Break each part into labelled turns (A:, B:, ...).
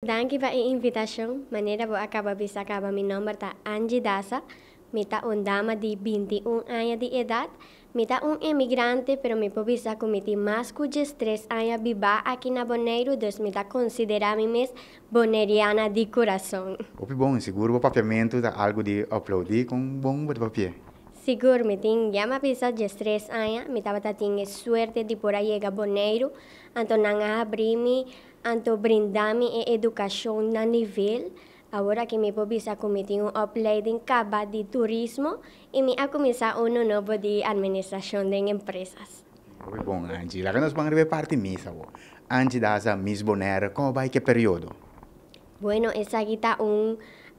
A: Danke für die Invitation. Maneira vou acabar bisa acabar meu nome tá Angie Daza. Me tá um dama de 21 anos de idade. Me tá um imigrante, pero me po bisa cometi mais que 3 anos viva aqui na Boneiro, dos me tá considerar me boneriana de coração.
B: O bom, seguro o papelamento tá algo de aplaudir com um bom papel.
A: Sigur de yama pisa gestres aya mitabata tingue suerte de por aí gaboneiro antonanga abrimi anto brindami e educação na nível Agora que me pobisa comitin um uploading caba de turismo e me a começar um novo de administração de empresas.
B: Muy bom, Angie. La que nos van a parte misa, bo. Angie Daza, Miss Bonaire, como vai que período?
A: Bueno, essa aqui tá um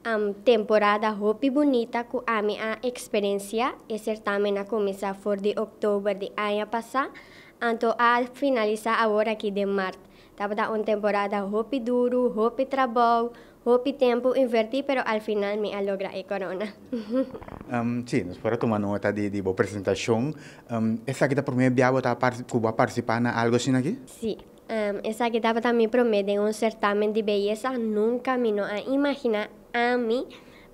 A: um, temporada Hopi Bonita com a minha experiência e certamen a começar for de outubro de ano passado, então a finalizar agora aqui de março. Estava tá, uma temporada Hopi duro, Hopi trabalho, Hopi tempo inverti, pero al final me logra a corona.
B: um, sim, nós para tomar nota de, de boa apresentação. Um, essa aqui é a primeira vez que você participar na algo assim aqui?
A: Sim. Um, essa guitarra também promete um certamen de beleza. Nunca me a imaginar a mí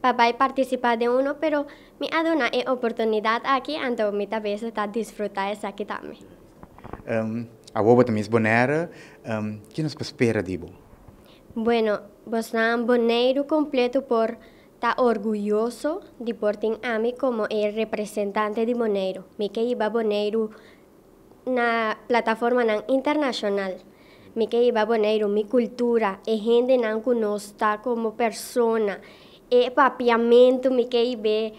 A: papá participa de uno, pero me ha dado una oportunidad aquí, entonces mi vez está disfrutar esa aquí también.
B: Em, a vos también es bonera, em, ¿qué nos espera de
A: Bueno, vos un bonero completo por está orgulloso de portar a mí como el representante de Bonero. Me que iba Bonero la plataforma internacional mi que iba poner mi cultura, e gente no está como persona, e papiamento, mi que iba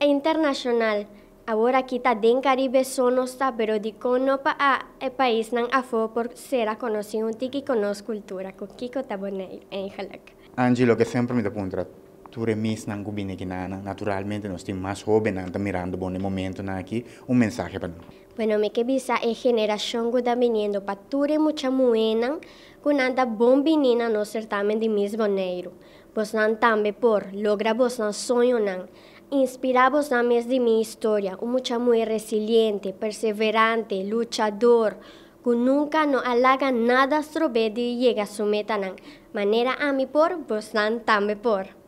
A: internacional. Ahora aquí está en Caribe solo está, pero digo no para el país nan afo por será conocido un tiki conozco cultura, con Kiko Tabonero en Jalak.
B: Angie, lo que siempre me te Ture mis nang gubine ginana, naturalmente no estoy más joven, anda mirando buen momento na aquí, un um mensaje para nosotros.
A: Bueno, me que visa e generación guda viniendo pa ture mucha muena, con anda bon vinina no certamen de mis boneiro. Vos nan tambe por, logra vos nan sonho nan, inspira vos mes de mi historia, un mucha muy resiliente, perseverante, luchador, con nunca no halaga nada sobre de llega su meta nan. Manera a mi por, vos nan tambe por.